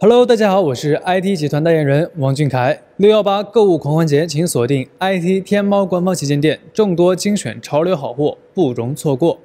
Hello，大家好，我是 IT 集团代言人王俊凯。六幺八购物狂欢节，请锁定 IT 天猫官方旗舰店，众多精选潮流好货，不容错过。